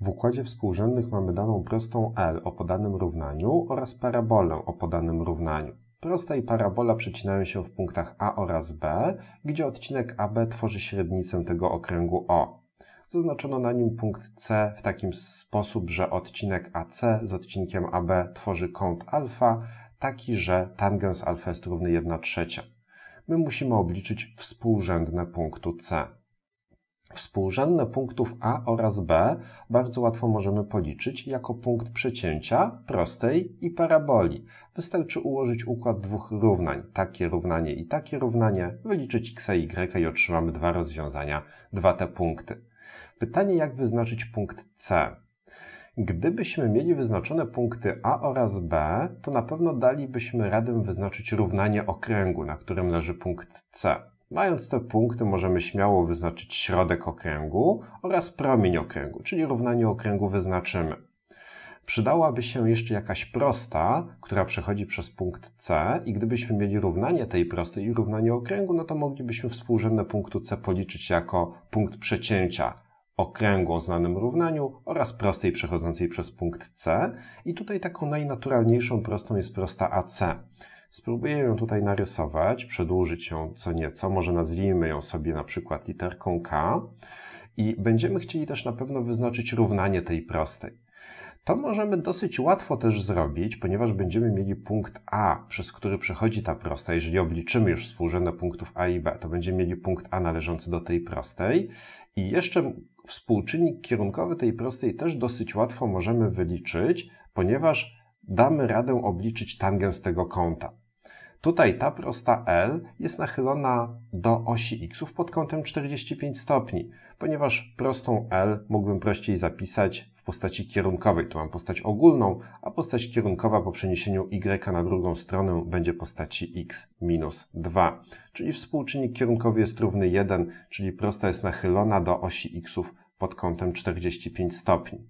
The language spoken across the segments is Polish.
W układzie współrzędnych mamy daną prostą L o podanym równaniu oraz parabolę o podanym równaniu. Prosta i parabola przecinają się w punktach A oraz B, gdzie odcinek AB tworzy średnicę tego okręgu O. Zaznaczono na nim punkt C w taki sposób, że odcinek AC z odcinkiem AB tworzy kąt alfa, taki, że tangens alfa jest równy 1 trzecia. My musimy obliczyć współrzędne punktu C. Współrzędne punktów A oraz B bardzo łatwo możemy policzyć jako punkt przecięcia prostej i paraboli. Wystarczy ułożyć układ dwóch równań, takie równanie i takie równanie, wyliczyć x i y i otrzymamy dwa rozwiązania, dwa te punkty. Pytanie jak wyznaczyć punkt C? Gdybyśmy mieli wyznaczone punkty A oraz B, to na pewno dalibyśmy radę wyznaczyć równanie okręgu, na którym leży punkt C. Mając te punkty możemy śmiało wyznaczyć środek okręgu oraz promień okręgu, czyli równanie okręgu wyznaczymy. Przydałaby się jeszcze jakaś prosta, która przechodzi przez punkt C i gdybyśmy mieli równanie tej prostej i równanie okręgu, no to moglibyśmy współrzędne punktu C policzyć jako punkt przecięcia okręgu o znanym równaniu oraz prostej przechodzącej przez punkt C i tutaj taką najnaturalniejszą prostą jest prosta AC. Spróbuję ją tutaj narysować, przedłużyć ją co nieco, może nazwijmy ją sobie na przykład literką K i będziemy chcieli też na pewno wyznaczyć równanie tej prostej. To możemy dosyć łatwo też zrobić, ponieważ będziemy mieli punkt A, przez który przechodzi ta prosta. Jeżeli obliczymy już współrzędne punktów A i B, to będziemy mieli punkt A należący do tej prostej. I jeszcze współczynnik kierunkowy tej prostej też dosyć łatwo możemy wyliczyć, ponieważ damy radę obliczyć tangę z tego kąta. Tutaj ta prosta L jest nachylona do osi x pod kątem 45 stopni, ponieważ prostą L mógłbym prościej zapisać w postaci kierunkowej. Tu mam postać ogólną, a postać kierunkowa po przeniesieniu y na drugą stronę będzie postaci x minus 2. Czyli współczynnik kierunkowy jest równy 1, czyli prosta jest nachylona do osi x pod kątem 45 stopni.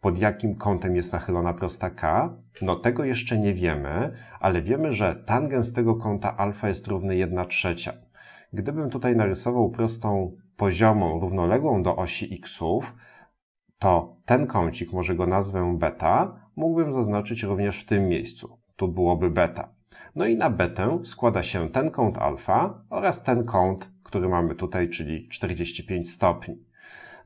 Pod jakim kątem jest nachylona prosta K? No tego jeszcze nie wiemy, ale wiemy, że tangens tego kąta alfa jest równy 1 trzecia. Gdybym tutaj narysował prostą poziomą równoległą do osi xów, to ten kącik, może go nazwę beta, mógłbym zaznaczyć również w tym miejscu. Tu byłoby beta. No i na betę składa się ten kąt alfa oraz ten kąt, który mamy tutaj, czyli 45 stopni.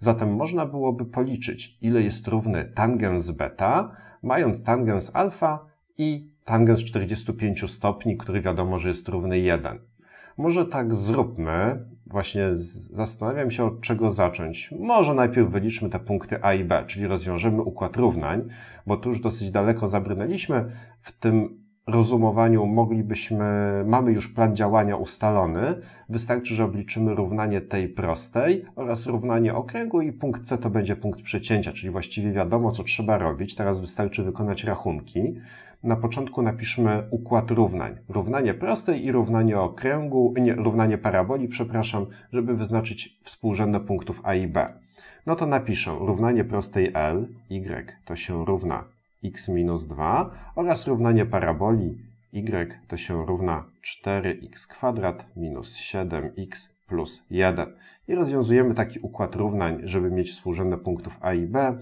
Zatem można byłoby policzyć, ile jest równy tangens beta, mając tangens alfa i tangens 45 stopni, który wiadomo, że jest równy 1. Może tak zróbmy. Właśnie zastanawiam się, od czego zacząć. Może najpierw wyliczmy te punkty A i B, czyli rozwiążemy układ równań, bo tu już dosyć daleko zabrnęliśmy w tym rozumowaniu moglibyśmy, mamy już plan działania ustalony. Wystarczy, że obliczymy równanie tej prostej oraz równanie okręgu i punkt C to będzie punkt przecięcia, czyli właściwie wiadomo, co trzeba robić. Teraz wystarczy wykonać rachunki. Na początku napiszmy układ równań. Równanie prostej i równanie okręgu, nie, równanie paraboli, przepraszam, żeby wyznaczyć współrzędne punktów A i B. No to napiszę równanie prostej L, Y to się równa x minus 2 oraz równanie paraboli y to się równa 4x kwadrat minus 7x plus 1. I rozwiązujemy taki układ równań, żeby mieć współrzędne punktów a i b.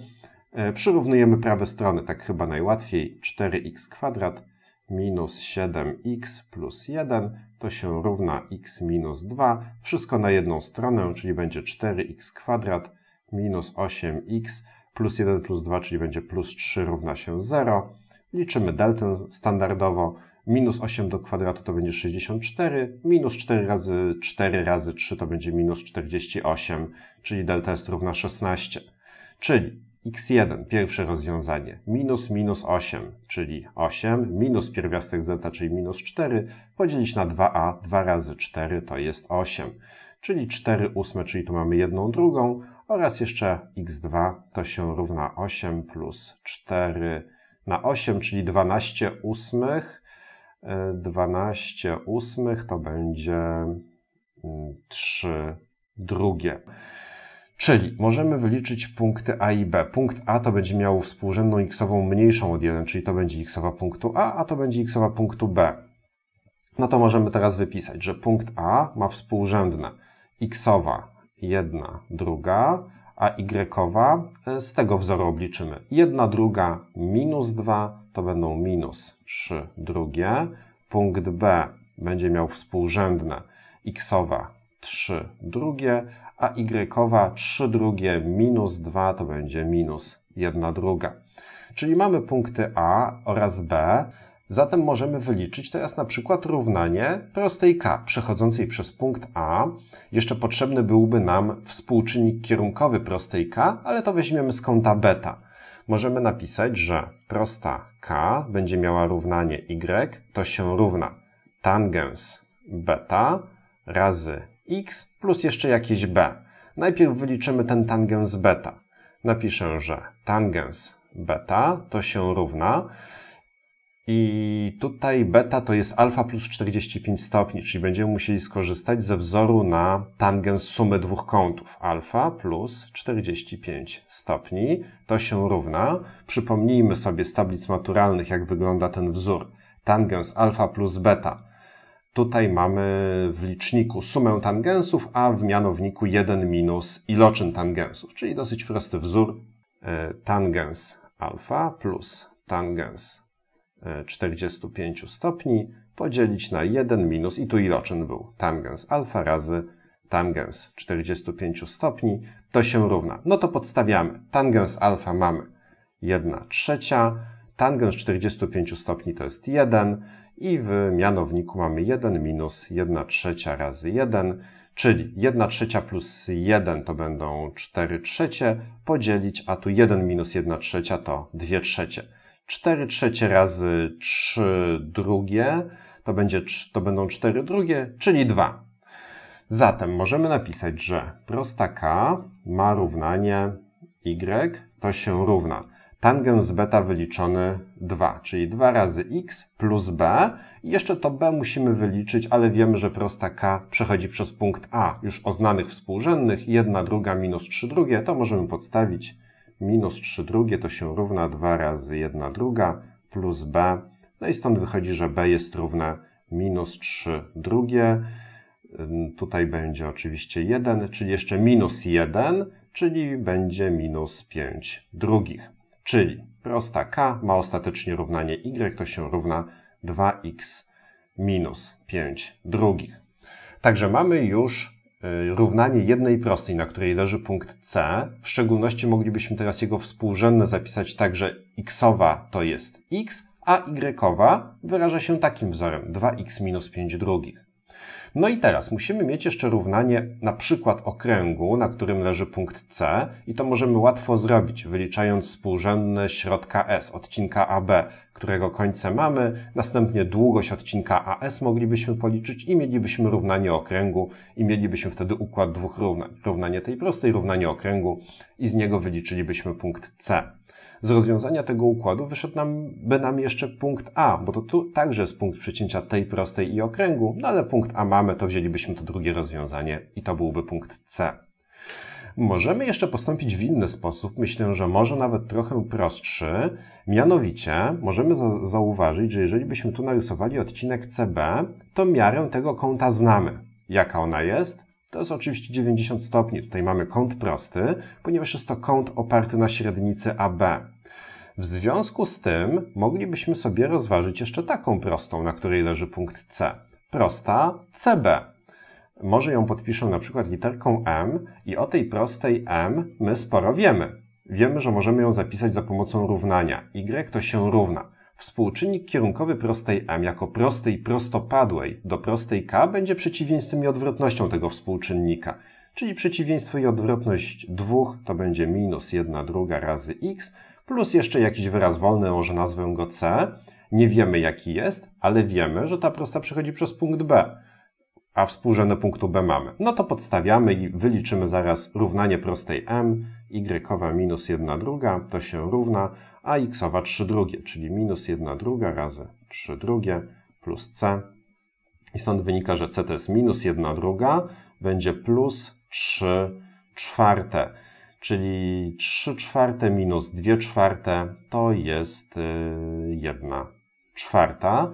E, przyrównujemy prawe strony, tak chyba najłatwiej. 4x kwadrat minus 7x plus 1 to się równa x minus 2. Wszystko na jedną stronę, czyli będzie 4x kwadrat minus 8x plus 1 plus 2, czyli będzie plus 3 równa się 0. Liczymy deltę standardowo. Minus 8 do kwadratu to będzie 64, minus 4 razy 4 razy 3 to będzie minus 48, czyli delta jest równa 16. Czyli x1, pierwsze rozwiązanie, minus minus 8, czyli 8, minus pierwiastek z czyli minus 4, podzielić na 2a, 2 razy 4 to jest 8, czyli 4 ósme, czyli tu mamy jedną drugą, oraz jeszcze x2 to się równa 8 plus 4 na 8, czyli 12 ósmych. 12 ósmych to będzie 3 mm, drugie. Czyli możemy wyliczyć punkty A i B. Punkt A to będzie miał współrzędną xową mniejszą od 1, czyli to będzie xowa punktu A, a to będzie xowa punktu B. No to możemy teraz wypisać, że punkt A ma współrzędne xowa jedna druga, a y z tego wzoru obliczymy. Jedna druga minus 2 to będą minus 3 drugie. Punkt B będzie miał współrzędne x 3 drugie, a y 3 drugie minus 2 to będzie minus 1 druga. Czyli mamy punkty A oraz B. Zatem możemy wyliczyć teraz na przykład równanie prostej k przechodzącej przez punkt A. Jeszcze potrzebny byłby nam współczynnik kierunkowy prostej k, ale to weźmiemy z kąta beta. Możemy napisać, że prosta k będzie miała równanie y, to się równa tangens beta razy x plus jeszcze jakieś b. Najpierw wyliczymy ten tangens beta. Napiszę, że tangens beta to się równa i tutaj beta to jest alfa plus 45 stopni, czyli będziemy musieli skorzystać ze wzoru na tangens sumy dwóch kątów. Alfa plus 45 stopni to się równa. Przypomnijmy sobie z tablic maturalnych, jak wygląda ten wzór. Tangens alfa plus beta. Tutaj mamy w liczniku sumę tangensów, a w mianowniku 1 minus iloczyn tangensów, czyli dosyć prosty wzór. Y, tangens alfa plus tangens 45 stopni podzielić na 1 minus, i tu iloczyn był tangens alfa razy tangens 45 stopni, to się równa. No to podstawiamy. Tangens alfa mamy 1 trzecia, tangens 45 stopni to jest 1 i w mianowniku mamy 1 minus 1 trzecia razy 1, czyli 1 trzecia plus 1 to będą 4 trzecie, podzielić, a tu 1 minus 1 trzecia to 2 trzecie. 4 trzecie razy 3 drugie to, będzie, to będą 4 drugie, czyli 2. Zatem możemy napisać, że prosta k ma równanie y to się równa tangens beta wyliczony 2, czyli 2 razy x plus b. I jeszcze to b musimy wyliczyć, ale wiemy, że prosta k przechodzi przez punkt a już o znanych współrzędnych. 1 druga minus 3 drugie to możemy podstawić minus 3 drugie to się równa 2 razy 1 druga plus b. No i stąd wychodzi, że b jest równe minus 3 drugie. Tutaj będzie oczywiście 1, czyli jeszcze minus 1, czyli będzie minus 5 drugich. Czyli prosta k ma ostatecznie równanie y, to się równa 2x minus 5 drugich. Także mamy już E, równanie jednej prostej, na której leży punkt C. W szczególności moglibyśmy teraz jego współrzędne zapisać tak, że xowa to jest x, a y wyraża się takim wzorem 2x minus 5 drugich. No i teraz musimy mieć jeszcze równanie na przykład okręgu, na którym leży punkt C i to możemy łatwo zrobić, wyliczając współrzędne środka S, odcinka AB, którego końce mamy, następnie długość odcinka AS moglibyśmy policzyć i mielibyśmy równanie okręgu i mielibyśmy wtedy układ dwóch równań, równanie tej prostej, równanie okręgu i z niego wyliczylibyśmy punkt C z rozwiązania tego układu wyszedł nam, by nam jeszcze punkt A, bo to tu także jest punkt przecięcia tej prostej i okręgu, no ale punkt A mamy, to wzięlibyśmy to drugie rozwiązanie i to byłby punkt C. Możemy jeszcze postąpić w inny sposób, myślę, że może nawet trochę prostszy. Mianowicie możemy za zauważyć, że jeżeli byśmy tu narysowali odcinek CB, to miarę tego kąta znamy. Jaka ona jest? To jest oczywiście 90 stopni. Tutaj mamy kąt prosty, ponieważ jest to kąt oparty na średnicy AB. W związku z tym moglibyśmy sobie rozważyć jeszcze taką prostą, na której leży punkt C. Prosta CB. Może ją podpiszę na przykład literką M i o tej prostej M my sporo wiemy. Wiemy, że możemy ją zapisać za pomocą równania. Y to się równa. Współczynnik kierunkowy prostej M jako prostej prostopadłej do prostej K będzie przeciwieństwem i odwrotnością tego współczynnika. Czyli przeciwieństwo i odwrotność 2 to będzie minus 1 druga razy x plus jeszcze jakiś wyraz wolny, może nazwę go C. Nie wiemy jaki jest, ale wiemy, że ta prosta przechodzi przez punkt B, a współrzędne punktu B mamy. No to podstawiamy i wyliczymy zaraz równanie prostej M, y minus 1 druga to się równa, a x 3 drugie, czyli minus 1 druga razy 3 drugie plus C. I stąd wynika, że C to jest minus 1 druga, będzie plus 3 czwarte czyli 3 czwarte minus 2 czwarte to jest 1 y, czwarta.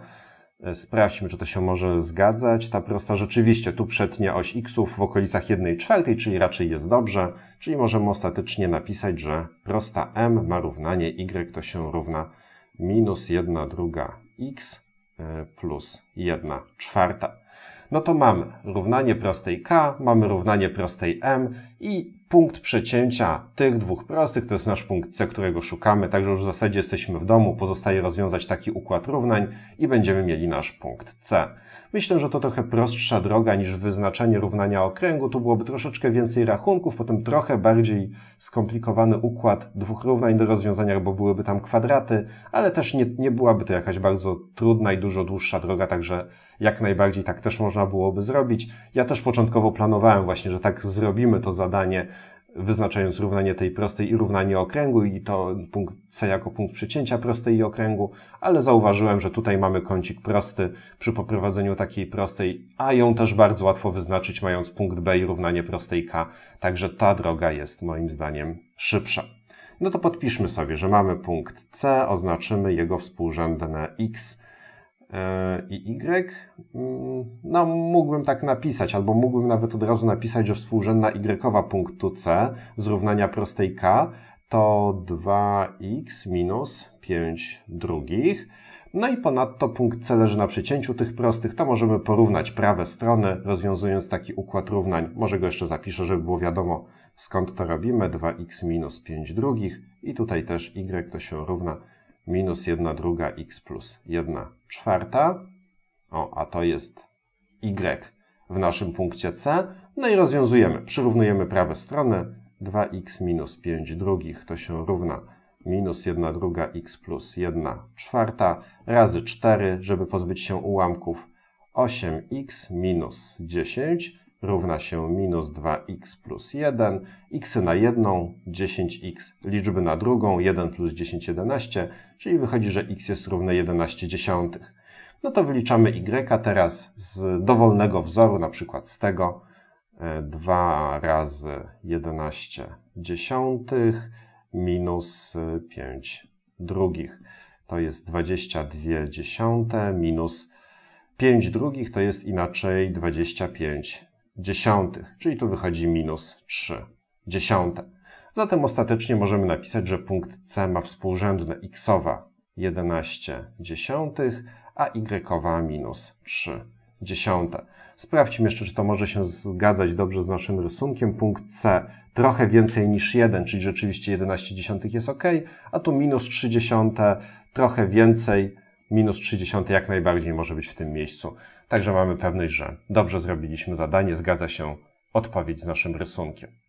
E, sprawdźmy, czy to się może zgadzać. Ta prosta rzeczywiście tu przetnie oś x w okolicach 1 czwartej, czyli raczej jest dobrze, czyli możemy ostatecznie napisać, że prosta m ma równanie y to się równa minus 1 druga x e, plus 1 czwarta. No to mamy równanie prostej k, mamy równanie prostej m i punkt przecięcia tych dwóch prostych, to jest nasz punkt C, którego szukamy, także już w zasadzie jesteśmy w domu, pozostaje rozwiązać taki układ równań i będziemy mieli nasz punkt C. Myślę, że to trochę prostsza droga niż wyznaczenie równania okręgu, tu byłoby troszeczkę więcej rachunków, potem trochę bardziej skomplikowany układ dwóch równań do rozwiązania, bo byłyby tam kwadraty, ale też nie, nie byłaby to jakaś bardzo trudna i dużo dłuższa droga, także jak najbardziej tak też można byłoby zrobić. Ja też początkowo planowałem właśnie, że tak zrobimy to za zadanie, wyznaczając równanie tej prostej i równanie okręgu i to punkt C jako punkt przecięcia prostej i okręgu, ale zauważyłem, że tutaj mamy kącik prosty przy poprowadzeniu takiej prostej, a ją też bardzo łatwo wyznaczyć mając punkt B i równanie prostej K, także ta droga jest moim zdaniem szybsza. No to podpiszmy sobie, że mamy punkt C, oznaczymy jego współrzędne X, E, i Y. Mm, no, mógłbym tak napisać, albo mógłbym nawet od razu napisać, że współrzędna Y punktu C z równania prostej K to 2x minus 5 drugich. No i ponadto punkt C leży na przecięciu tych prostych, to możemy porównać prawe strony, rozwiązując taki układ równań. Może go jeszcze zapiszę, żeby było wiadomo, skąd to robimy. 2x minus 5 drugich i tutaj też y to się równa minus 1 druga x plus 1 czwarta. O, a to jest y w naszym punkcie C. No i rozwiązujemy. Przyrównujemy prawe strony. 2x minus 5 drugich to się równa minus 1 druga x plus 1 czwarta razy 4, żeby pozbyć się ułamków. 8x minus 10 równa się minus 2x plus 1, x na jedną 10x, liczby na drugą 1 plus 10, 11, czyli wychodzi, że x jest równe 11 dziesiątych. No to wyliczamy y teraz z dowolnego wzoru, na przykład z tego 2 e, razy 11 dziesiątych minus 5 drugich. To jest 22 dziesiąte minus 5 drugich to jest inaczej 25 dziesiątych, czyli tu wychodzi minus 3 dziesiąte. Zatem ostatecznie możemy napisać, że punkt C ma współrzędne xowa 11 dziesiątych, a y minus 3 dziesiąte. Sprawdźmy jeszcze, czy to może się zgadzać dobrze z naszym rysunkiem. Punkt C trochę więcej niż 1, czyli rzeczywiście 11 dziesiątych jest ok, a tu minus 3 dziesiąte, trochę więcej minus 30 jak najbardziej może być w tym miejscu. Także mamy pewność, że dobrze zrobiliśmy zadanie, zgadza się odpowiedź z naszym rysunkiem.